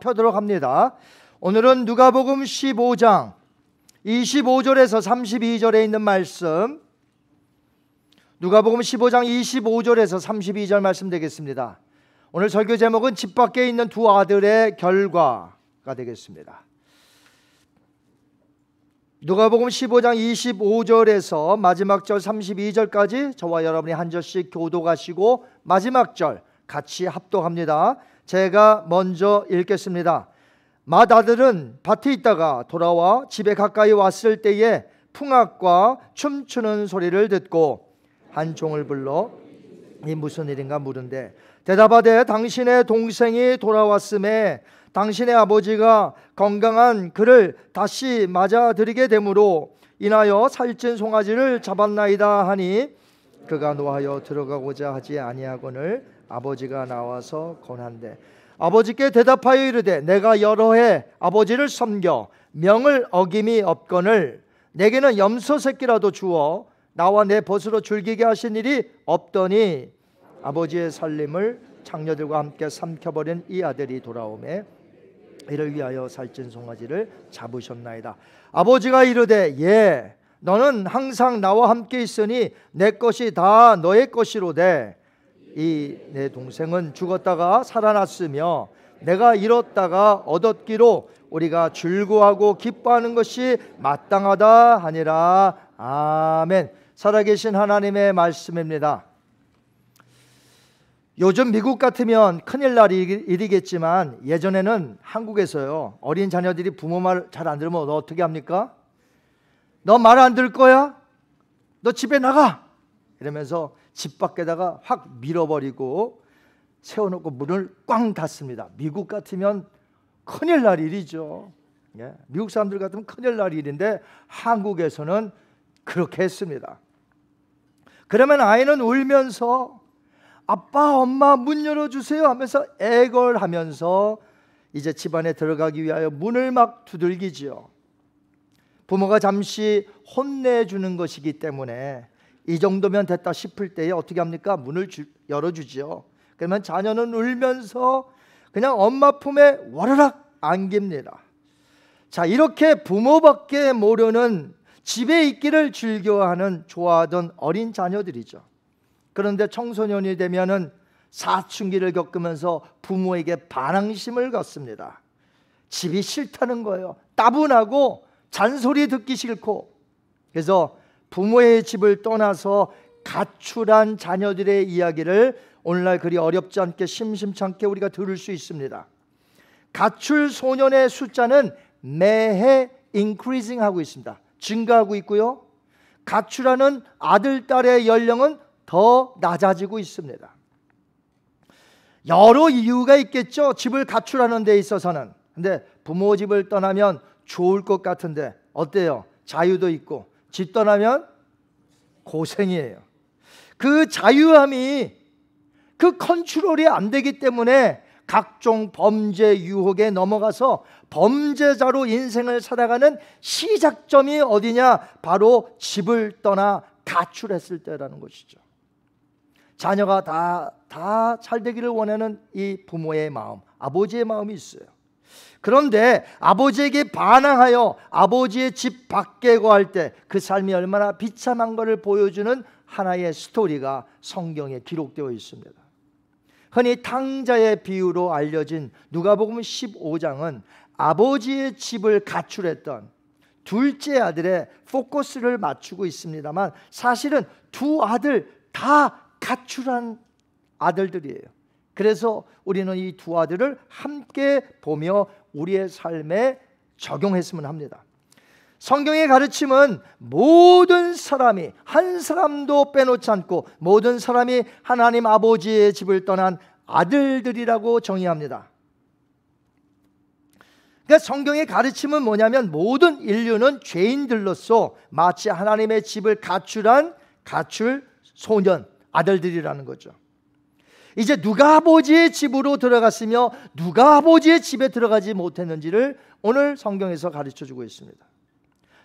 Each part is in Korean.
펴도록 합니다. 오늘은 누가복음 15장 25절에서 32절에 있는 말씀 누가복음 15장 25절에서 32절 말씀 되겠습니다. 오늘 설교 제목은 집 밖에 있는 두 아들의 결과가 되겠습니다. 누가복음 15장 25절에서 마지막 절 32절까지 저와 여러분이 한 절씩 교도가시고 마지막 절 같이 합독합니다. 제가 먼저 읽겠습니다. 맏아들은 밭에 있다가 돌아와 집에 가까이 왔을 때에 풍악과 춤추는 소리를 듣고 한 종을 불러 이 무슨 일인가 물은데 대답하되 당신의 동생이 돌아왔음에 당신의 아버지가 건강한 그를 다시 맞아들이게 되므로 인하여 살찐 송아지를 잡았나이다 하니 그가 노하여 들어가고자 하지 아니하거늘 아버지가 나와서 권한대 아버지께 대답하여 이르되 내가 여러 해 아버지를 섬겨 명을 어김이 없거늘 내게는 염소 새끼라도 주어 나와 내 벗으로 즐기게 하신 일이 없더니 아버지의 살림을 장녀들과 함께 삼켜버린 이 아들이 돌아오매 이를 위하여 살찐 송아지를 잡으셨나이다. 아버지가 이르되 예 너는 항상 나와 함께 있으니 내 것이 다 너의 것이로되 이내 동생은 죽었다가 살아났으며 내가 잃었다가 얻었기로 우리가 즐거워하고 기뻐하는 것이 마땅하다 하니라. 아멘. 살아계신 하나님의 말씀입니다. 요즘 미국 같으면 큰일 날 일이겠지만 예전에는 한국에서요 어린 자녀들이 부모 말 잘 안 들으면 너 어떻게 합니까? 너 말 안 들 거야? 너 집에 나가! 이러면서 집 밖에다가 확 밀어버리고 세워놓고 문을 꽝 닫습니다. 미국 같으면 큰일 날 일이죠. 예. 미국 사람들 같으면 큰일 날 일인데 한국에서는 그렇게 했습니다. 그러면 아이는 울면서 아빠, 엄마 문 열어주세요 하면서 애걸하면서 이제 집안에 들어가기 위하여 문을 막 두들기지요. 부모가 잠시 혼내주는 것이기 때문에 이 정도면 됐다 싶을 때에 어떻게 합니까? 문을 주, 열어주지요. 그러면 자녀는 울면서 그냥 엄마 품에 와르락 안깁니다. 자, 이렇게 부모밖에 모르는 집에 있기를 즐겨하는 좋아하던 어린 자녀들이죠. 그런데 청소년이 되면은 사춘기를 겪으면서 부모에게 반항심을 갖습니다. 집이 싫다는 거예요. 따분하고 잔소리 듣기 싫고. 그래서 부모의 집을 떠나서 가출한 자녀들의 이야기를 오늘날 그리 어렵지 않게 심심찮게 우리가 들을 수 있습니다. 가출 소년의 숫자는 매해 increasing 하고 있습니다. 증가하고 있고요. 가출하는 아들, 딸의 연령은 더 낮아지고 있습니다. 여러 이유가 있겠죠. 집을 가출하는 데 있어서는. 근데 부모 집을 떠나면 좋을 것 같은데 어때요? 자유도 있고 집 떠나면 고생이에요. 그 자유함이 그 컨트롤이 안 되기 때문에 각종 범죄 유혹에 넘어가서 범죄자로 인생을 살아가는 시작점이 어디냐? 바로 집을 떠나 가출했을 때라는 것이죠. 자녀가 다, 다 잘 되기를 원하는 이 부모의 마음, 아버지의 마음이 있어요. 그런데 아버지에게 반항하여 아버지의 집 밖에 거할 때 그 삶이 얼마나 비참한 것을 보여주는 하나의 스토리가 성경에 기록되어 있습니다. 흔히 탕자의 비유로 알려진 누가복음 15장은 아버지의 집을 가출했던 둘째 아들의 포커스를 맞추고 있습니다만 사실은 두 아들 다 가출한 아들들이에요. 그래서 우리는 이 두 아들을 함께 보며 우리의 삶에 적용했으면 합니다. 성경의 가르침은 모든 사람이 한 사람도 빼놓지 않고 모든 사람이 하나님 아버지의 집을 떠난 아들들이라고 정의합니다. 그러니까 성경의 가르침은 뭐냐면 모든 인류는 죄인들로서 마치 하나님의 집을 가출한 가출 소년 아들들이라는 거죠. 이제 누가 아버지의 집으로 들어갔으며 누가 아버지의 집에 들어가지 못했는지를 오늘 성경에서 가르쳐 주고 있습니다.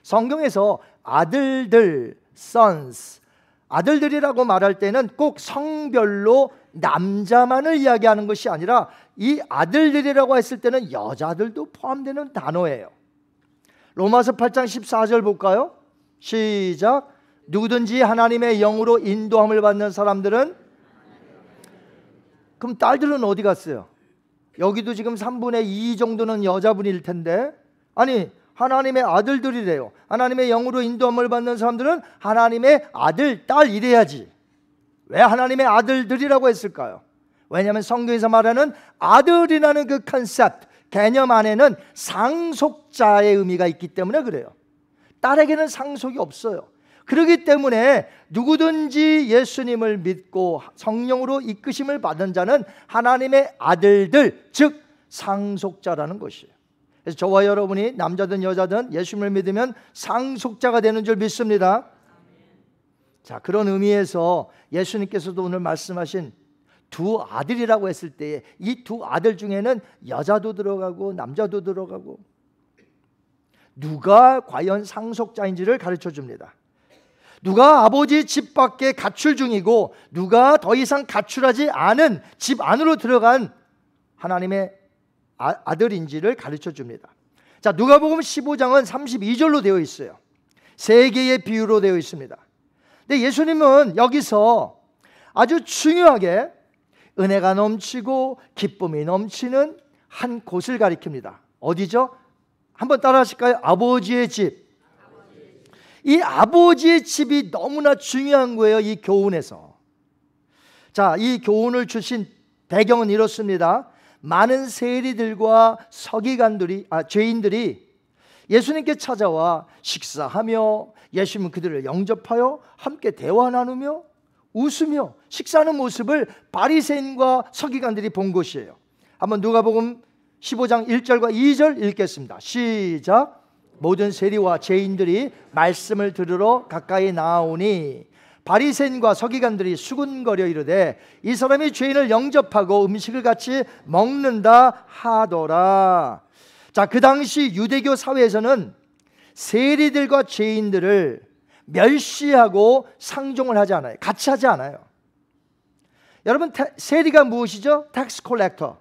성경에서 아들들, sons, 아들들이라고 말할 때는 꼭 성별로 남자만을 이야기하는 것이 아니라 이 아들들이라고 했을 때는 여자들도 포함되는 단어예요. 로마서 8장 14절 볼까요? 시작. 누구든지 하나님의 영으로 인도함을 받는 사람들은 그럼 딸들은 어디 갔어요? 여기도 지금 3분의 2 정도는 여자분일 텐데 아니 하나님의 아들들이래요. 하나님의 영으로 인도함을 받는 사람들은 하나님의 아들, 딸이래야지. 왜 하나님의 아들들이라고 했을까요? 왜냐하면 성경에서 말하는 아들이라는 그컨셉 개념 안에는 상속자의 의미가 있기 때문에 그래요. 딸에게는 상속이 없어요. 그러기 때문에 누구든지 예수님을 믿고 성령으로 이끄심을 받은 자는 하나님의 아들들, 즉 상속자라는 것이에요. 그래서 저와 여러분이 남자든 여자든 예수님을 믿으면 상속자가 되는 줄 믿습니다. 자, 그런 의미에서 예수님께서도 오늘 말씀하신 두 아들이라고 했을 때에 이 두 아들 중에는 여자도 들어가고 남자도 들어가고 누가 과연 상속자인지를 가르쳐 줍니다. 누가 아버지 집 밖에 가출 중이고 누가 더 이상 가출하지 않은 집 안으로 들어간 하나님의 아, 들인지를 가르쳐 줍니다. 자, 누가복음 15장은 32절로 되어 있어요. 세 개의 비유로 되어 있습니다. 근데 예수님은 여기서 아주 중요하게 은혜가 넘치고 기쁨이 넘치는 한 곳을 가리킵니다. 어디죠? 한번 따라 하실까요? 아버지의 집. 이 아버지의 집이 너무나 중요한 거예요. 이 교훈에서. 자, 이 교훈을 주신 배경은 이렇습니다. 많은 세리들과 서기관들이 아 죄인들이 예수님께 찾아와 식사하며 예수님은 그들을 영접하여 함께 대화 나누며 웃으며 식사하는 모습을 바리새인과 서기관들이 본 것이에요. 한번 누가복음 15장 1절과 2절 읽겠습니다. 시작. 모든 세리와 죄인들이 말씀을 들으러 가까이 나오니 바리새인과 서기관들이 수군거려 이르되 이 사람이 죄인을 영접하고 음식을 같이 먹는다 하더라. 자, 그 당시 유대교 사회에서는 세리들과 죄인들을 멸시하고 상종을 하지 않아요. 같이 하지 않아요. 여러분 세리가 무엇이죠? 텍스 콜렉터.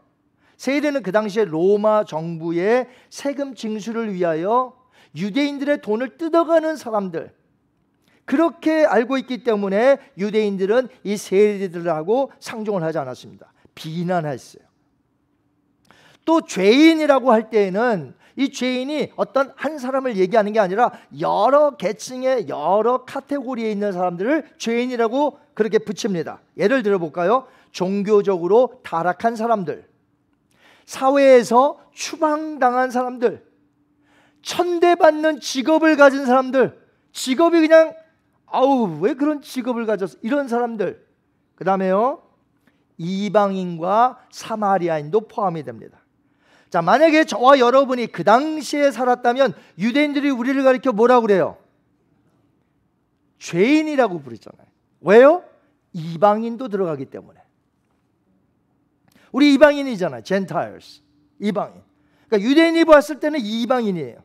세리는 그 당시에 로마 정부의 세금 징수를 위하여 유대인들의 돈을 뜯어가는 사람들 그렇게 알고 있기 때문에 유대인들은 이 세리들하고 상종을 하지 않았습니다. 비난했어요. 또 죄인이라고 할 때에는 이 죄인이 어떤 한 사람을 얘기하는 게 아니라 여러 계층의 여러 카테고리에 있는 사람들을 죄인이라고 그렇게 붙입니다. 예를 들어 볼까요? 종교적으로 타락한 사람들, 사회에서 추방당한 사람들, 천대받는 직업을 가진 사람들, 직업이 그냥 아우 왜 그런 직업을 가졌어? 이런 사람들. 그 다음에요 이방인과 사마리아인도 포함이 됩니다. 자 만약에 저와 여러분이 그 당시에 살았다면 유대인들이 우리를 가리켜 뭐라 그래요? 죄인이라고 부르잖아요. 왜요? 이방인도 들어가기 때문에. 우리 이방인이잖아요. 젠타일스. 이방인. 그러니까 유대인이 봤을 때는 이방인이에요.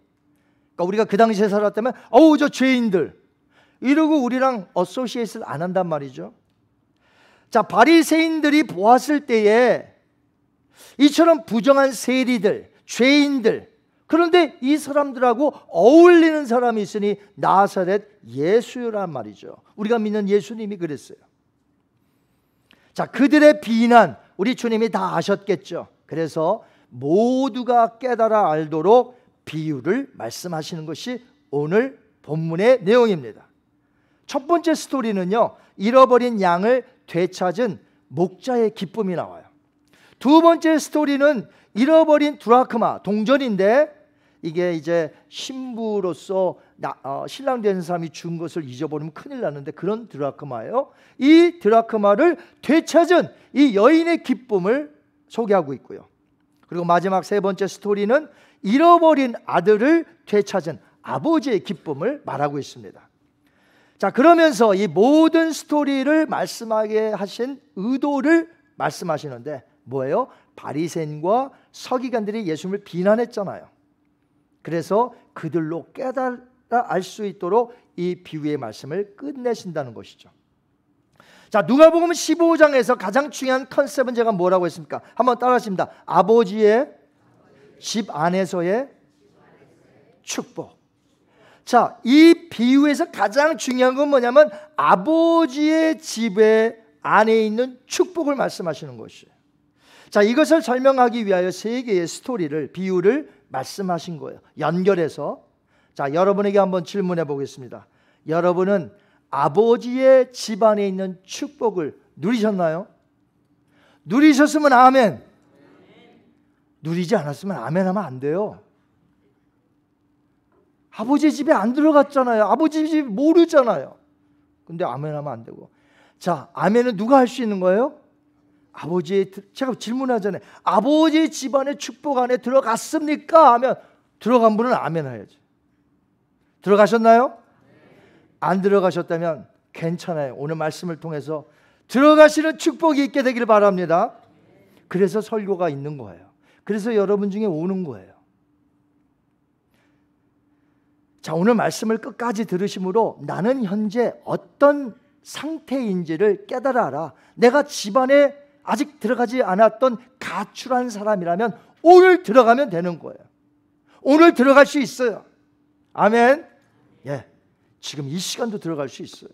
그러니까 우리가 그 당시에 살았다면 어우 저 죄인들 이러고 우리랑 어소시에이트 안 한단 말이죠. 자 바리새인들이 보았을 때에 이처럼 부정한 세리들, 죄인들 그런데 이 사람들하고 어울리는 사람이 있으니 나사렛 예수란 말이죠. 우리가 믿는 예수님이 그랬어요. 자, 그들의 비난 우리 주님이 다 아셨겠죠. 그래서 모두가 깨달아 알도록 비유를 말씀하시는 것이 오늘 본문의 내용입니다. 첫 번째 스토리는요, 잃어버린 양을 되찾은 목자의 기쁨이 나와요. 두 번째 스토리는 잃어버린 두라크마, 동전인데 이게 이제 신부로서 나, 어, 신랑 된 사람이 준 것을 잊어버리면 큰일 나는데 그런 드라크마예요. 이 드라크마를 되찾은 이 여인의 기쁨을 소개하고 있고요. 그리고 마지막 세 번째 스토리는 잃어버린 아들을 되찾은 아버지의 기쁨을 말하고 있습니다. 자, 그러면서 이 모든 스토리를 말씀하게 하신 의도를 말씀하시는데 뭐예요? 바리새인과 서기관들이 예수님을 비난했잖아요. 그래서 그들로 깨달아 알 수 있도록 이 비유의 말씀을 끝내신다는 것이죠. 자, 누가복음 15장에서 가장 중요한 컨셉은 제가 뭐라고 했습니까? 한번 따라하십니다. 아버지의 집 안에서의 축복. 자, 이 비유에서 가장 중요한 건 뭐냐면 아버지의 집에 안에 있는 축복을 말씀하시는 것이에요. 자, 이것을 설명하기 위하여 세 개의 스토리를 비유를 말씀하신 거예요. 연결해서 자, 여러분에게 한번 질문해 보겠습니다. 여러분은 아버지의 집안에 있는 축복을 누리셨나요? 누리셨으면 아멘. 누리지 않았으면 아멘 하면 안 돼요. 아버지 집에 안 들어갔잖아요. 아버지 집 모르잖아요. 근데 아멘 하면 안 되고. 자, 아멘은 누가 할 수 있는 거예요? 아버지의 제가 질문하잖아요. 아버지 집안의 축복 안에 들어갔습니까? 하면 들어간 분은 아멘 해야지. 들어가셨나요? 안 들어가셨다면 괜찮아요. 오늘 말씀을 통해서 들어가시는 축복이 있게 되기를 바랍니다. 그래서 설교가 있는 거예요. 그래서 여러분 중에 오는 거예요. 자, 오늘 말씀을 끝까지 들으심으로 나는 현재 어떤 상태인지를 깨달아라. 내가 집안에 아직 들어가지 않았던 가출한 사람이라면 오늘 들어가면 되는 거예요. 오늘 들어갈 수 있어요. 아멘. 지금 이 시간도 들어갈 수 있어요.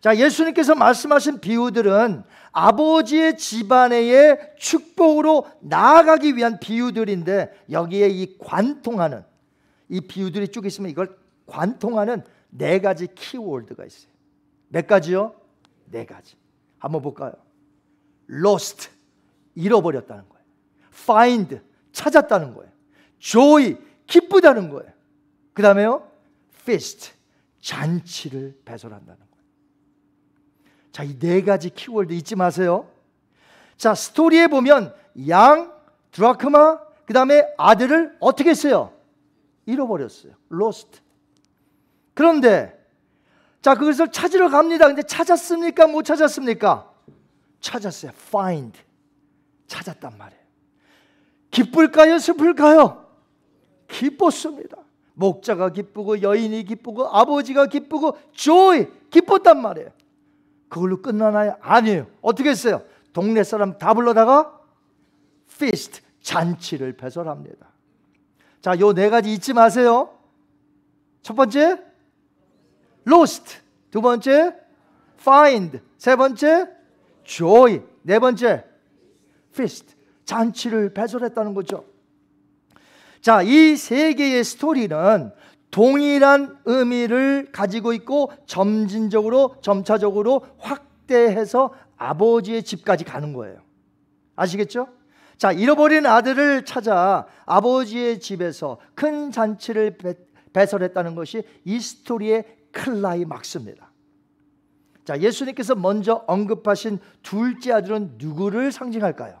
자, 예수님께서 말씀하신 비유들은 아버지의 집안의 축복으로 나아가기 위한 비유들인데 여기에 이 관통하는 이 비유들이 쭉 있으면 이걸 관통하는 네 가지 키워드가 있어요. 몇 가지요? 네 가지. 한번 볼까요? lost 잃어버렸다는 거예요. find 찾았다는 거예요. joy 기쁘다는 거예요. 그다음에요? feast 잔치를 배설한다는 거예요. 자, 이 네 가지 키워드 잊지 마세요. 자, 스토리에 보면 양, 드라크마, 그 다음에 아들을 어떻게 했어요? 잃어버렸어요. lost. 그런데 자, 그것을 찾으러 갑니다. 근데 찾았습니까? 못 찾았습니까? 찾았어요. find. 찾았단 말이에요. 기쁠까요? 슬플까요? 기뻤습니다. 목자가 기쁘고 여인이 기쁘고 아버지가 기쁘고 조이 기뻤단 말이에요. 그걸로 끝나나요? 아니에요. 어떻게 했어요? 동네 사람 다 불러다가 피스트 잔치를 배설합니다. 자, 요 네 가지 잊지 마세요. 첫 번째 로스트, 두 번째 파인드, 세 번째 조이, 네 번째 피스트 잔치를 배설했다는 거죠. 자, 이 세 개의 스토리는 동일한 의미를 가지고 있고 점진적으로 점차적으로 확대해서 아버지의 집까지 가는 거예요. 아시겠죠? 자, 잃어버린 아들을 찾아 아버지의 집에서 큰 잔치를 배, 설했다는 것이 이 스토리의 클라이막스입니다. 자, 예수님께서 먼저 언급하신 둘째 아들은 누구를 상징할까요?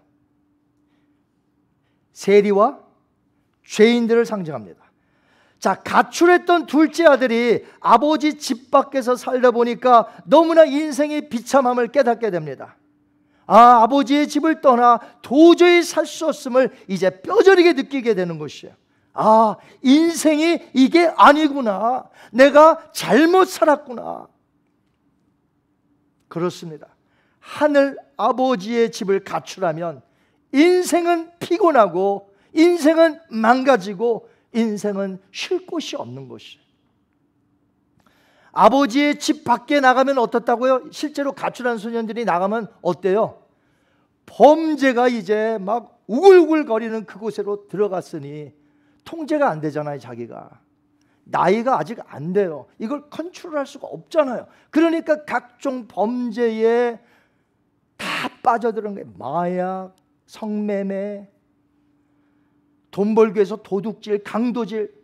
세리와 죄인들을 상징합니다. 자, 가출했던 둘째 아들이 아버지 집 밖에서 살다 보니까 너무나 인생의 비참함을 깨닫게 됩니다. 아, 아버지의 집을 떠나 도저히 살 수 없음을 이제 뼈저리게 느끼게 되는 것이에요. 아, 인생이 이게 아니구나. 내가 잘못 살았구나. 그렇습니다. 하늘 아버지의 집을 가출하면 인생은 피곤하고 인생은 망가지고 인생은 쉴 곳이 없는 것이에요. 아버지의 집 밖에 나가면 어떻다고요? 실제로 가출한 소년들이 나가면 어때요? 범죄가 이제 막 우글우글 거리는 그곳으로 들어갔으니 통제가 안 되잖아요, 자기가. 나이가 아직 안 돼요. 이걸 컨트롤할 수가 없잖아요. 그러니까 각종 범죄에 다 빠져드는 거 마약, 성매매, 돈 벌기 위해서 도둑질, 강도질.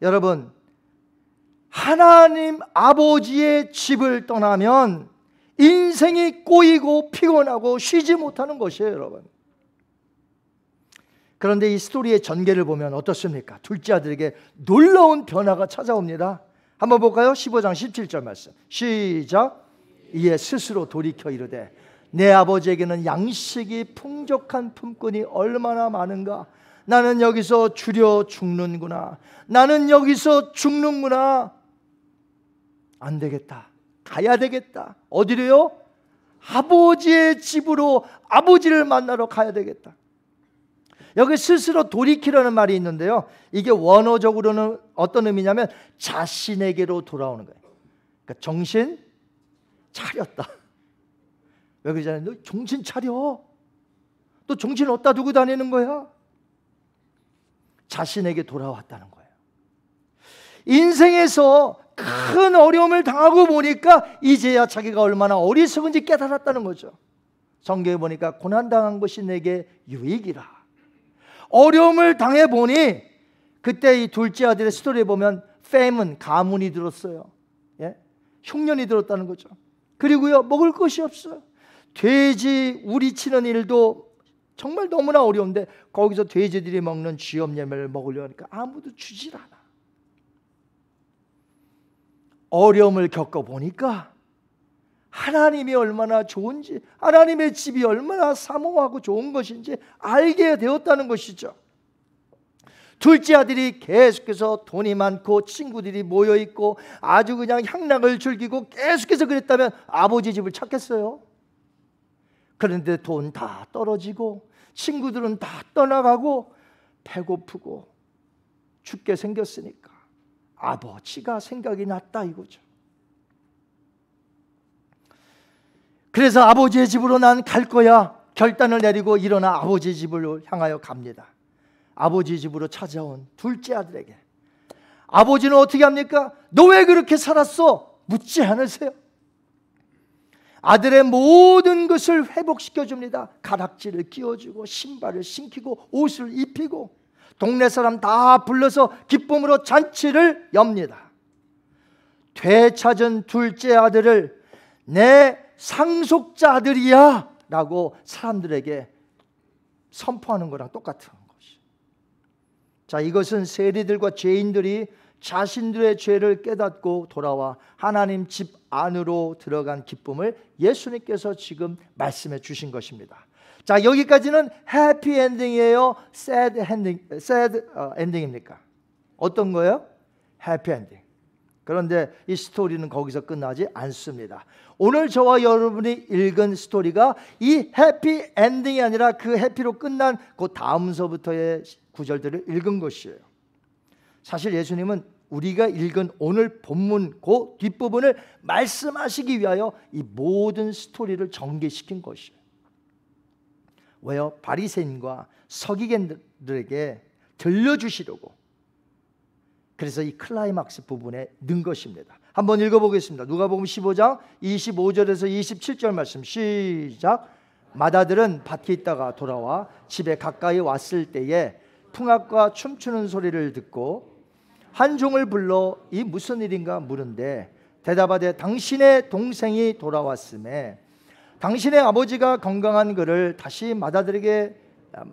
여러분, 하나님 아버지의 집을 떠나면 인생이 꼬이고 피곤하고 쉬지 못하는 것이에요, 여러분. 그런데 이 스토리의 전개를 보면 어떻습니까? 둘째 아들에게 놀라운 변화가 찾아옵니다. 한번 볼까요? 15장 17절 말씀. 시작. 이에 스스로 돌이켜 이르되 내 아버지에게는 양식이 풍족한 품꾼이 얼마나 많은가. 나는 여기서 줄여 죽는구나. 나는 여기서 죽는구나. 안 되겠다. 가야 되겠다. 어디로요? 아버지의 집으로 아버지를 만나러 가야 되겠다. 여기 스스로 돌이키라는 말이 있는데요. 이게 원어적으로는 어떤 의미냐면 자신에게로 돌아오는 거예요. 그러니까 정신 차렸다. 왜 그러잖아요. 너 정신 차려. 너 정신 어디다 두고 다니는 거야? 자신에게 돌아왔다는 거예요. 인생에서 큰 어려움을 당하고 보니까 이제야 자기가 얼마나 어리석은지 깨달았다는 거죠. 성경에 보니까 고난당한 것이 내게 유익이라. 어려움을 당해 보니 그때 이 둘째 아들의 스토리에 보면 팸은 가문이 들었어요. 예? 흉년이 들었다는 거죠. 그리고요, 먹을 것이 없어요. 돼지 우리 치는 일도 정말 너무나 어려운데 거기서 돼지들이 먹는 쥐염염을 먹으려 하니까 아무도 주질 않아. 어려움을 겪어보니까 하나님이 얼마나 좋은지, 하나님의 집이 얼마나 사모하고 좋은 것인지 알게 되었다는 것이죠. 둘째 아들이 계속해서 돈이 많고 친구들이 모여 있고 아주 그냥 향락을 즐기고 계속해서 그랬다면 아버지 집을 찾겠어요? 그런데 돈 다 떨어지고 친구들은 다 떠나가고 배고프고 죽게 생겼으니까 아버지가 생각이 났다 이거죠. 그래서 아버지의 집으로 난 갈 거야 결단을 내리고 일어나 아버지 집으로 향하여 갑니다. 아버지 집으로 찾아온 둘째 아들에게 아버지는 어떻게 합니까? 너 왜 그렇게 살았어? 묻지 않으세요. 아들의 모든 것을 회복시켜 줍니다. 가락지를 끼워주고 신발을 신키고 옷을 입히고 동네 사람 다 불러서 기쁨으로 잔치를 엽니다. 되찾은 둘째 아들을 내 상속자 들이야 라고 사람들에게 선포하는 거랑 똑같은 것이. 자, 이것은 세리들과 죄인들이 자신들의 죄를 깨닫고 돌아와 하나님 집 안으로 들어간 기쁨을 예수님께서 지금 말씀해 주신 것입니다. 자, 여기까지는 해피 엔딩이에요? 새드 엔딩, 새드 엔딩입니까? 어떤 거예요? 해피 엔딩. 그런데 이 스토리는 거기서 끝나지 않습니다. 오늘 저와 여러분이 읽은 스토리가 이 해피 엔딩이 아니라 그 해피로 끝난 그 다음서부터의 구절들을 읽은 것이에요. 사실 예수님은 우리가 읽은 오늘 본문 그 뒷부분을 말씀하시기 위하여 이 모든 스토리를 전개시킨 것이에요. 왜요? 바리새인과 서기관들에게 들려주시려고 그래서 이 클라이막스 부분에 는 것입니다. 한번 읽어보겠습니다. 누가복음 15장 25절에서 27절 말씀 시작. 마다들은 밭에 있다가 돌아와 집에 가까이 왔을 때에 풍악과 춤추는 소리를 듣고 한 종을 불러 이 무슨 일인가 물은데 대답하되 당신의 동생이 돌아왔음에 당신의 아버지가 건강한 그를 다시 마아들에게 음,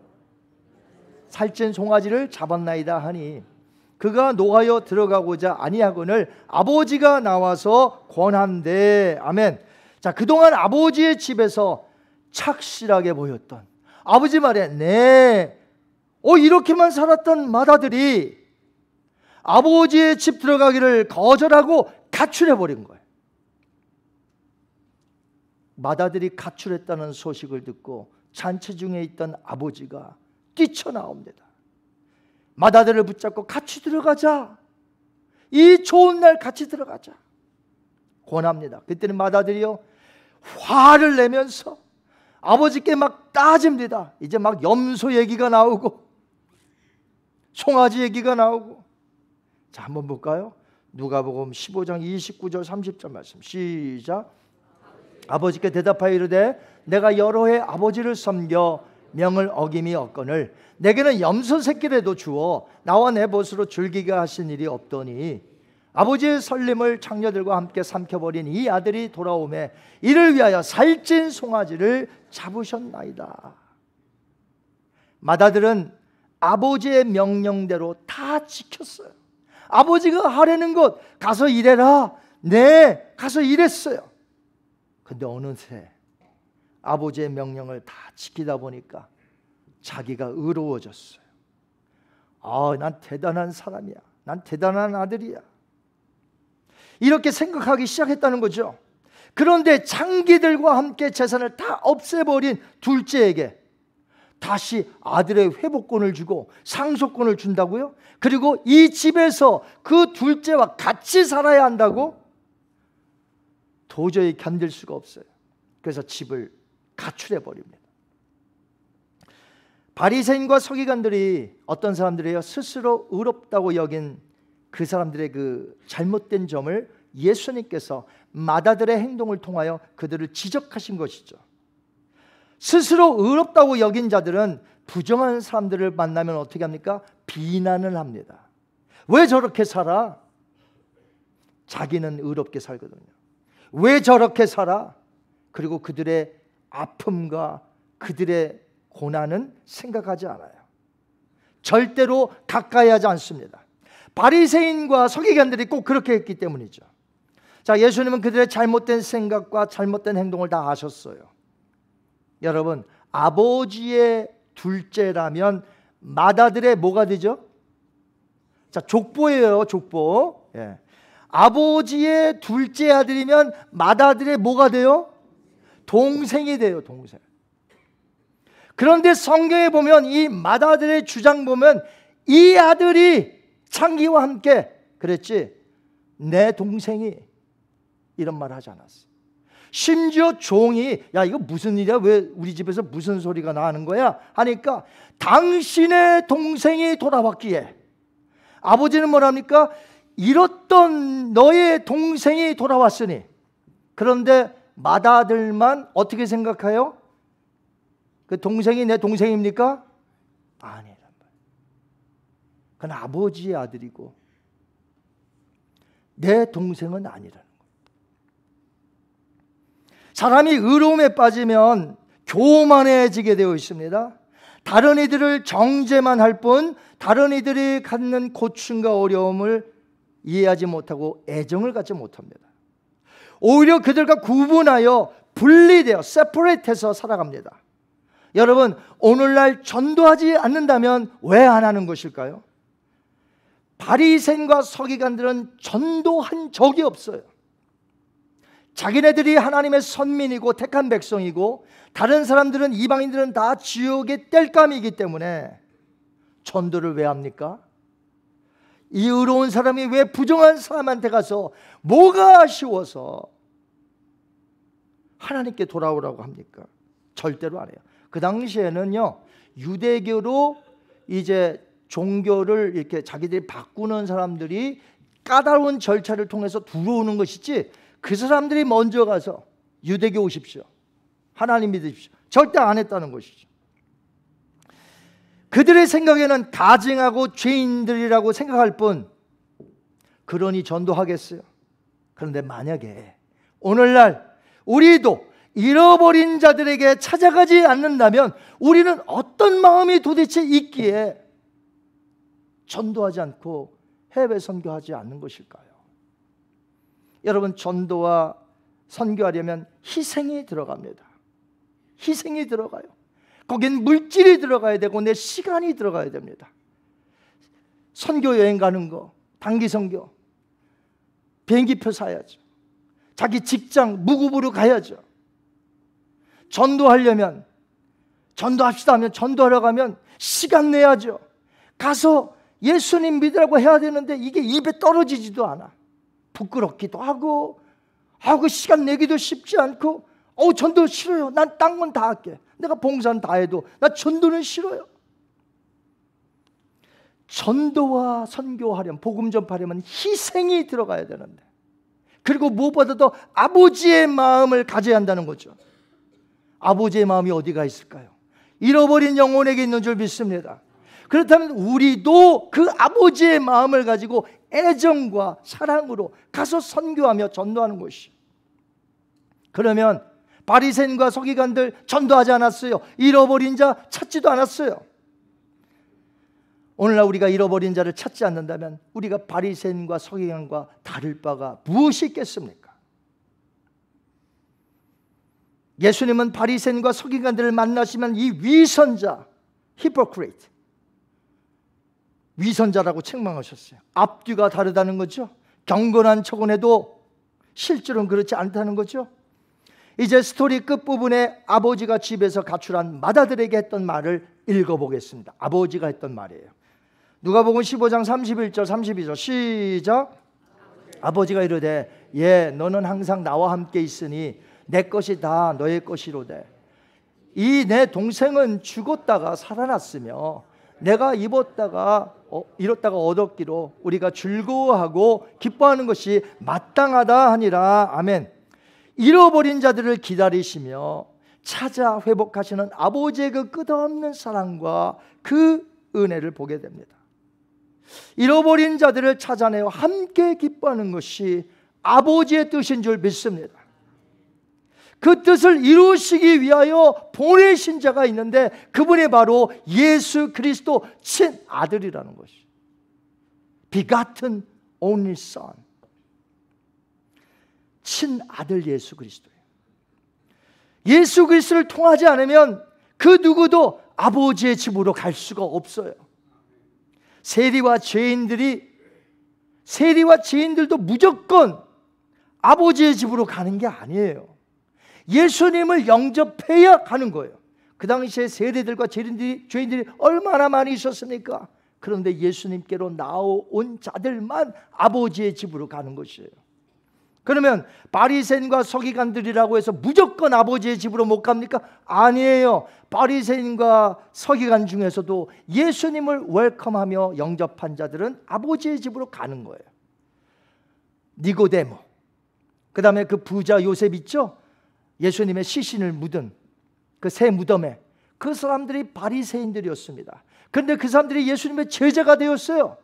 살찐 송아지를 잡았나이다 하니 그가 노하여 들어가고자 아니하거늘 아버지가 나와서 권한대 아멘. 자 그동안 아버지의 집에서 착실하게 보였던 아버지 말에 네, 어 이렇게만 살았던 마다들이 아버지의 집 들어가기를 거절하고 가출해버린 거예요. 마다들이 가출했다는 소식을 듣고 잔치 중에 있던 아버지가 뛰쳐나옵니다. 마다들을 붙잡고 같이 들어가자. 이 좋은 날 같이 들어가자. 권합니다. 그때는 마다들이요. 화를 내면서 아버지께 막 따집니다. 이제 막 염소 얘기가 나오고 송아지 얘기가 나오고 자, 한번 볼까요? 누가복음 15장 29절 30절 말씀. 시작. 아버지께 대답하여 이르되 내가 여러 해 아버지를 섬겨 명을 어김이 없거늘 내게는 염소 새끼라도 주어 나와 내 벗으로 즐기게 하신 일이 없더니 아버지의 설림을 창녀들과 함께 삼켜버린 이 아들이 돌아오매 이를 위하여 살찐 송아지를 잡으셨나이다. 마다들은 아버지의 명령대로 다 지켰어요. 아버지가 하려는 것 가서 일해라. 네, 가서 일했어요. 근데 어느새 아버지의 명령을 다 지키다 보니까 자기가 의로워졌어요. 아, 난 대단한 사람이야. 난 대단한 아들이야. 이렇게 생각하기 시작했다는 거죠. 그런데 장기들과 함께 재산을 다 없애버린 둘째에게 다시 아들의 회복권을 주고 상속권을 준다고요? 그리고 이 집에서 그 둘째와 같이 살아야 한다고? 도저히 견딜 수가 없어요. 그래서 집을 가출해 버립니다. 바리새인과 서기관들이 어떤 사람들이에요? 스스로 의롭다고 여긴 그 사람들의 그 잘못된 점을 예수님께서 마다들의 행동을 통하여 그들을 지적하신 것이죠. 스스로 의롭다고 여긴 자들은 부정한 사람들을 만나면 어떻게 합니까? 비난을 합니다. 왜 저렇게 살아? 자기는 의롭게 살거든요. 왜 저렇게 살아? 그리고 그들의 아픔과 그들의 고난은 생각하지 않아요. 절대로 가까이 하지 않습니다. 바리새인과 서기관들이 꼭 그렇게 했기 때문이죠. 자, 예수님은 그들의 잘못된 생각과 잘못된 행동을 다 아셨어요. 여러분 아버지의 둘째라면 마다들의 뭐가 되죠? 자 족보예요 족보. 예. 아버지의 둘째 아들이면 마다들의 뭐가 돼요? 동생이 돼요 동생. 그런데 성경에 보면 이 마다들의 주장 보면 이 아들이 창기와 함께 그랬지 내 동생이 이런 말 하지 않았어. 심지어 종이 야 이거 무슨 일이야? 왜 우리 집에서 무슨 소리가 나는 거야? 하니까 당신의 동생이 돌아왔기에 아버지는 뭐랍니까? 잃었던 너의 동생이 돌아왔으니 그런데 맏아들만 어떻게 생각해요? 그 동생이 내 동생입니까? 아니란 말이에 그건 아버지의 아들이고 내 동생은 아니라 사람이 의로움에 빠지면 교만해지게 되어 있습니다. 다른 이들을 정죄만 할 뿐 다른 이들이 갖는 고충과 어려움을 이해하지 못하고 애정을 갖지 못합니다. 오히려 그들과 구분하여 분리되어 세퍼레이트해서 살아갑니다. 여러분 오늘날 전도하지 않는다면 왜 안 하는 것일까요? 바리새인과 서기관들은 전도한 적이 없어요. 자기네들이 하나님의 선민이고 택한 백성이고 다른 사람들은 이방인들은 다 지옥의 땔감이기 때문에 전도를 왜 합니까? 이 의로운 사람이 왜 부정한 사람한테 가서 뭐가 아쉬워서 하나님께 돌아오라고 합니까? 절대로 안 해요. 그 당시에는요, 유대교로 이제 종교를 이렇게 자기들이 바꾸는 사람들이 까다로운 절차를 통해서 들어오는 것이지 그 사람들이 먼저 가서 유대교 오십시오. 하나님 믿으십시오. 절대 안 했다는 것이죠. 그들의 생각에는 가증하고 죄인들이라고 생각할 뿐 그러니 전도하겠어요. 그런데 만약에 오늘날 우리도 잃어버린 자들에게 찾아가지 않는다면 우리는 어떤 마음이 도대체 있기에 전도하지 않고 해외 선교하지 않는 것일까요? 여러분 전도와 선교하려면 희생이 들어갑니다. 희생이 들어가요. 거긴 물질이 들어가야 되고 내 시간이 들어가야 됩니다. 선교 여행 가는 거, 단기 선교, 비행기표 사야죠. 자기 직장 무급으로 가야죠. 전도하려면 전도합시다 하면 전도하러 가면 시간 내야죠. 가서 예수님 믿으라고 해야 되는데 이게 입에 떨어지지도 않아. 부끄럽기도 하고 아그 시간 내기도 쉽지 않고 어 전도 싫어요. 난딴건다 할게. 내가 봉사는 다 해도 나 전도는 싫어요. 전도와 선교하려 복음 전파하려면 희생이 들어가야 되는데 그리고 무엇보다도 아버지의 마음을 가져야 한다는 거죠. 아버지의 마음이 어디가 있을까요? 잃어버린 영혼에게 있는 줄 믿습니다. 그렇다면 우리도 그 아버지의 마음을 가지고 애정과 사랑으로 가서 선교하며 전도하는 것이. 그러면 바리새인과 서기관들 전도하지 않았어요. 잃어버린 자 찾지도 않았어요. 오늘날 우리가 잃어버린 자를 찾지 않는다면 우리가 바리새인과 서기관과 다를 바가 무엇이 있겠습니까? 예수님은 바리새인과 서기관들을 만나시면 이 위선자 히포크리트 위선자라고 책망하셨어요. 앞뒤가 다르다는 거죠. 경건한 척은 해도 실제로는 그렇지 않다는 거죠. 이제 스토리 끝부분에 아버지가 집에서 가출한 마다들에게 했던 말을 읽어보겠습니다. 아버지가 했던 말이에요. 누가복음 15장 31절 32절 시작 아버지가 이르되 예 너는 항상 나와 함께 있으니 내 것이 다 너의 것이로되 이 내 동생은 죽었다가 살아났으며 내가 입었다가 잃었다가 어, 얻었기로 우리가 즐거워하고 기뻐하는 것이 마땅하다 하니라. 아멘. 잃어버린 자들을 기다리시며 찾아 회복하시는 아버지의 그 끝없는 사랑과 그 은혜를 보게 됩니다. 잃어버린 자들을 찾아내어 함께 기뻐하는 것이 아버지의 뜻인 줄 믿습니다. 그 뜻을 이루시기 위하여 보내신 자가 있는데 그분이 바로 예수 그리스도 친아들이라는 것이. 비같은 only son. 친아들 예수 그리스도예요. 예수 그리스도를 통하지 않으면 그 누구도 아버지의 집으로 갈 수가 없어요. 세리와 죄인들이 세리와 죄인들도 무조건 아버지의 집으로 가는 게 아니에요. 예수님을 영접해야 하는 거예요. 그 당시에 세대들과 죄인들이, 죄인들이 얼마나 많이 있었습니까? 그런데 예수님께로 나온 자들만 아버지의 집으로 가는 것이에요. 그러면 바리새인과 서기관들이라고 해서 무조건 아버지의 집으로 못 갑니까? 아니에요. 바리새인과 서기관 중에서도 예수님을 웰컴하며 영접한 자들은 아버지의 집으로 가는 거예요. 니고데모. 그다음에 그 부자 요셉 있죠? 예수님의 시신을 묻은 그 새 무덤에 그 사람들이 바리새인들이었습니다. 그런데 그 사람들이 예수님의 제자가 되었어요.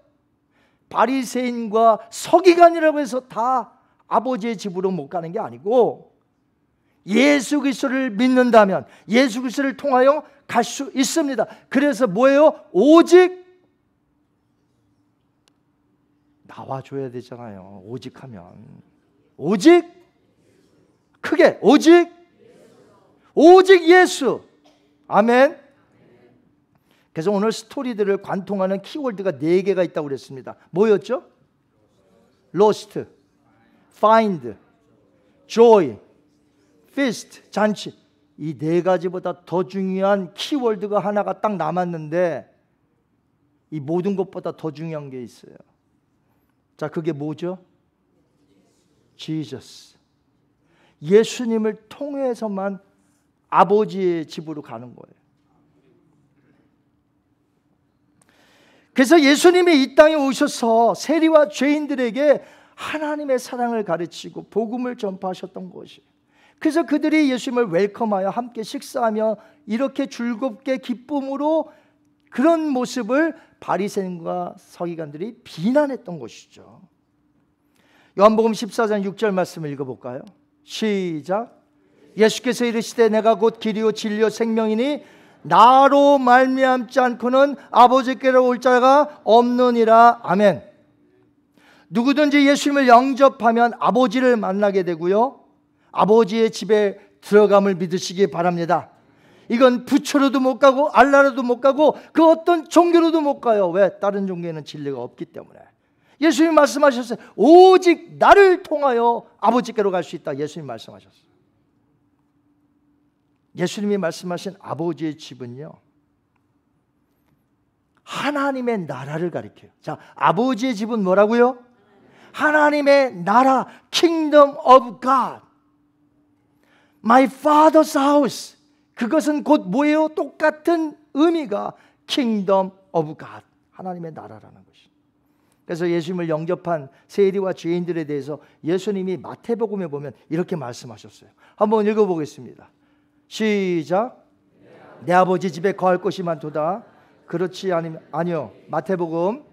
바리새인과 서기관이라고 해서 다 아버지의 집으로 못 가는 게 아니고 예수 그리스도를 믿는다면 예수 그리스도를 통하여 갈 수 있습니다. 그래서 뭐예요? 오직 나와줘야 되잖아요. 오직 하면 오직 크게 오직 오직 예수. 아멘. 그래서 오늘 스토리들을 관통하는 키워드가 네 개가 있다고 그랬습니다. 뭐였죠? lost, find, joy, feast, 잔치. 이 네 가지보다 더 중요한 키워드가 하나가 딱 남았는데 이 모든 것보다 더 중요한 게 있어요. 자, 그게 뭐죠? Jesus. 예수님을 통해서만 아버지의 집으로 가는 거예요. 그래서 예수님이 이 땅에 오셔서 세리와 죄인들에게 하나님의 사랑을 가르치고 복음을 전파하셨던 것이. 그래서 그들이 예수님을 웰컴하여 함께 식사하며 이렇게 즐겁게 기쁨으로 그런 모습을 바리새인과 서기관들이 비난했던 것이죠. 요한복음 14장 6절 말씀을 읽어 볼까요? 시작. 예수께서 이르시되 내가 곧 길이요 진리요 생명이니 나로 말미암지 않고는 아버지께로 올 자가 없느니라. 아멘. 누구든지 예수님을 영접하면 아버지를 만나게 되고요. 아버지의 집에 들어감을 믿으시기 바랍니다. 이건 부처로도 못 가고 알라로도 못 가고 그 어떤 종교로도 못 가요. 왜? 다른 종교에는 진리가 없기 때문에. 예수님 말씀하셨어요. 오직 나를 통하여 아버지께로 갈 수 있다. 예수님 말씀하셨어요. 예수님이 말씀하신 아버지의 집은요. 하나님의 나라를 가리켜요. 자, 아버지의 집은 뭐라고요? 하나님의 나라, Kingdom of God. My Father's house. 그것은 곧 뭐예요? 똑같은 의미가 Kingdom of God. 하나님의 나라라는 것입니 그래서 예수님을 영접한 세리와 죄인들에 대해서 예수님이 마태복음에 보면 이렇게 말씀하셨어요. 한번 읽어보겠습니다. 시작. 내 아버지 집에 거할 곳이 많도다. 그렇지 아니 아니요. 마태복음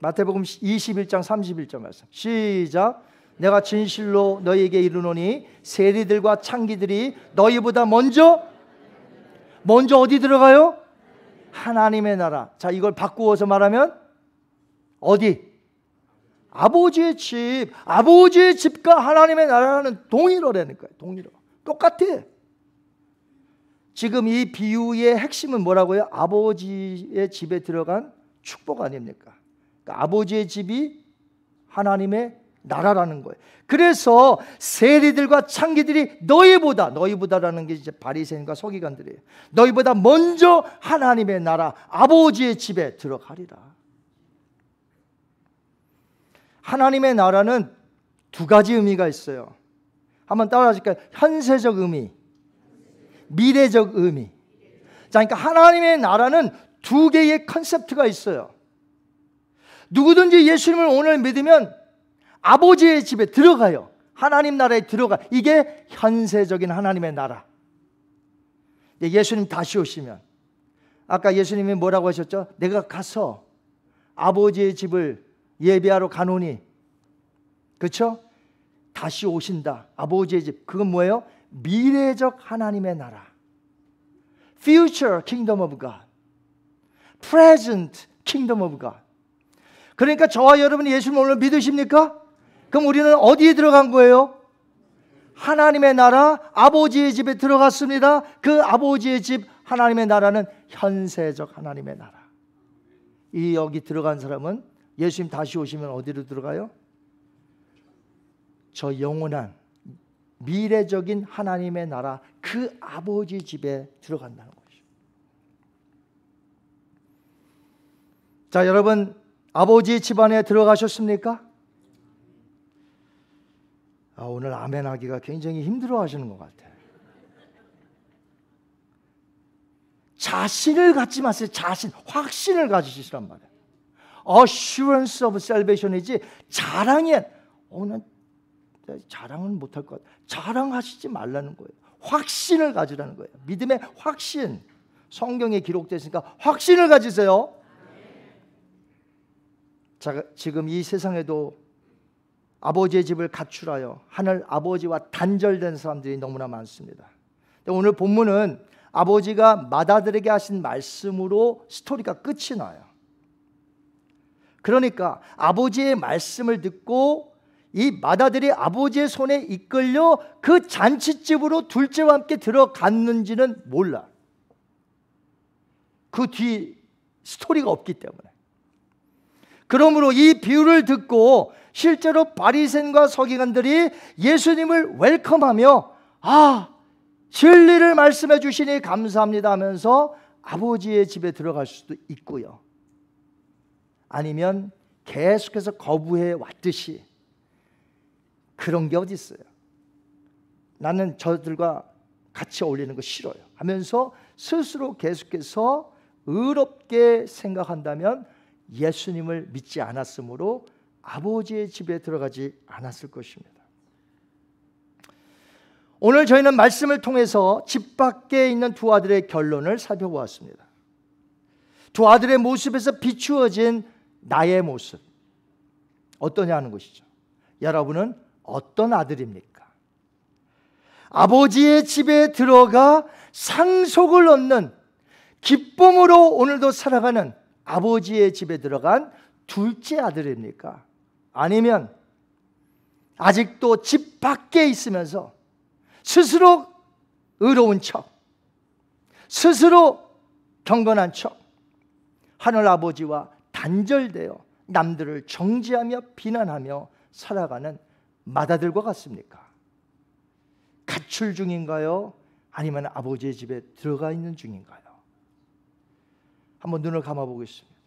마태복음 21장 31절 말씀. 시작. 내가 진실로 너희에게 이르노니 세리들과 창기들이 너희보다 먼저 먼저 어디 들어가요? 하나님의 나라. 자, 이걸 바꾸어서 말하면 어디? 아버지의 집, 아버지의 집과 하나님의 나라는 동일어라는 거예요. 동일어. 똑같아. 지금 이 비유의 핵심은 뭐라고요? 아버지의 집에 들어간 축복 아닙니까? 그러니까 아버지의 집이 하나님의 나라라는 거예요. 그래서 세리들과 창기들이 너희보다 너희보다라는 게 이제 바리새인과 서기관들이에요. 너희보다 먼저 하나님의 나라 아버지의 집에 들어가리라. 하나님의 나라는 두 가지 의미가 있어요. 한번 따라 하실까요? 현세적 의미, 미래적 의미. 자, 그러니까 하나님의 나라는 두 개의 컨셉트가 있어요. 누구든지 예수님을 오늘 믿으면 아버지의 집에 들어가요. 하나님 나라에 들어가. 이게 현세적인 하나님의 나라. 예수님 다시 오시면 아까 예수님이 뭐라고 하셨죠? 내가 가서 아버지의 집을 예배하러 가노니 그렇죠? 다시 오신다. 아버지의 집. 그건 뭐예요? 미래적 하나님의 나라. Future Kingdom of God. Present Kingdom of God. 그러니까 저와 여러분이 예수님 오늘 믿으십니까? 그럼 우리는 어디에 들어간 거예요? 하나님의 나라, 아버지의 집에 들어갔습니다. 그 아버지의 집, 하나님의 나라는 현세적 하나님의 나라. 이 여기 들어간 사람은 예수님 다시 오시면 어디로 들어가요? 저 영원한 미래적인 하나님의 나라 그 아버지 집에 들어간다는 것이죠. 자, 여러분 아버지 집안에 들어가셨습니까? 아, 오늘 아멘 하기가 굉장히 힘들어 하시는 것 같아요. 자신을 갖지 마세요. 자신, 확신을 가지시란 말이에요. assurance of salvation이지 자랑에 오늘 어, 자랑은 못할 것 같아. 자랑하시지 말라는 거예요. 확신을 가지라는 거예요. 믿음의 확신. 성경에 기록됐으니까 확신을 가지세요. 자, 지금 이 세상에도 아버지의 집을 가출하여 하늘 아버지와 단절된 사람들이 너무나 많습니다. 오늘 본문은 아버지가 마다들에게 하신 말씀으로 스토리가 끝이 나요. 그러니까 아버지의 말씀을 듣고 이 마다들이 아버지의 손에 이끌려 그 잔치집으로 둘째와 함께 들어갔는지는 몰라. 그 뒤 스토리가 없기 때문에. 그러므로 이 비유를 듣고 실제로 바리새인과 서기관들이 예수님을 웰컴하며 아 진리를 말씀해 주시니 감사합니다 하면서 아버지의 집에 들어갈 수도 있고요. 아니면 계속해서 거부해 왔듯이 그런 게 어디 있어요? 나는 저들과 같이 어울리는 거 싫어요. 하면서 스스로 계속해서 의롭게 생각한다면 예수님을 믿지 않았으므로 아버지의 집에 들어가지 않았을 것입니다. 오늘 저희는 말씀을 통해서 집 밖에 있는 두 아들의 결론을 살펴보았습니다. 두 아들의 모습에서 비추어진 나의 모습 어떠냐는 것이죠. 여러분은 어떤 아들입니까? 아버지의 집에 들어가 상속을 얻는 기쁨으로 오늘도 살아가는 아버지의 집에 들어간 둘째 아들입니까? 아니면 아직도 집 밖에 있으면서 스스로 의로운 척, 스스로 경건한 척, 하늘 아버지와 단절되어 남들을 정지하며 비난하며 살아가는 마다들과 같습니까? 가출 중인가요? 아니면 아버지의 집에 들어가 있는 중인가요? 한번 눈을 감아 보겠습니다.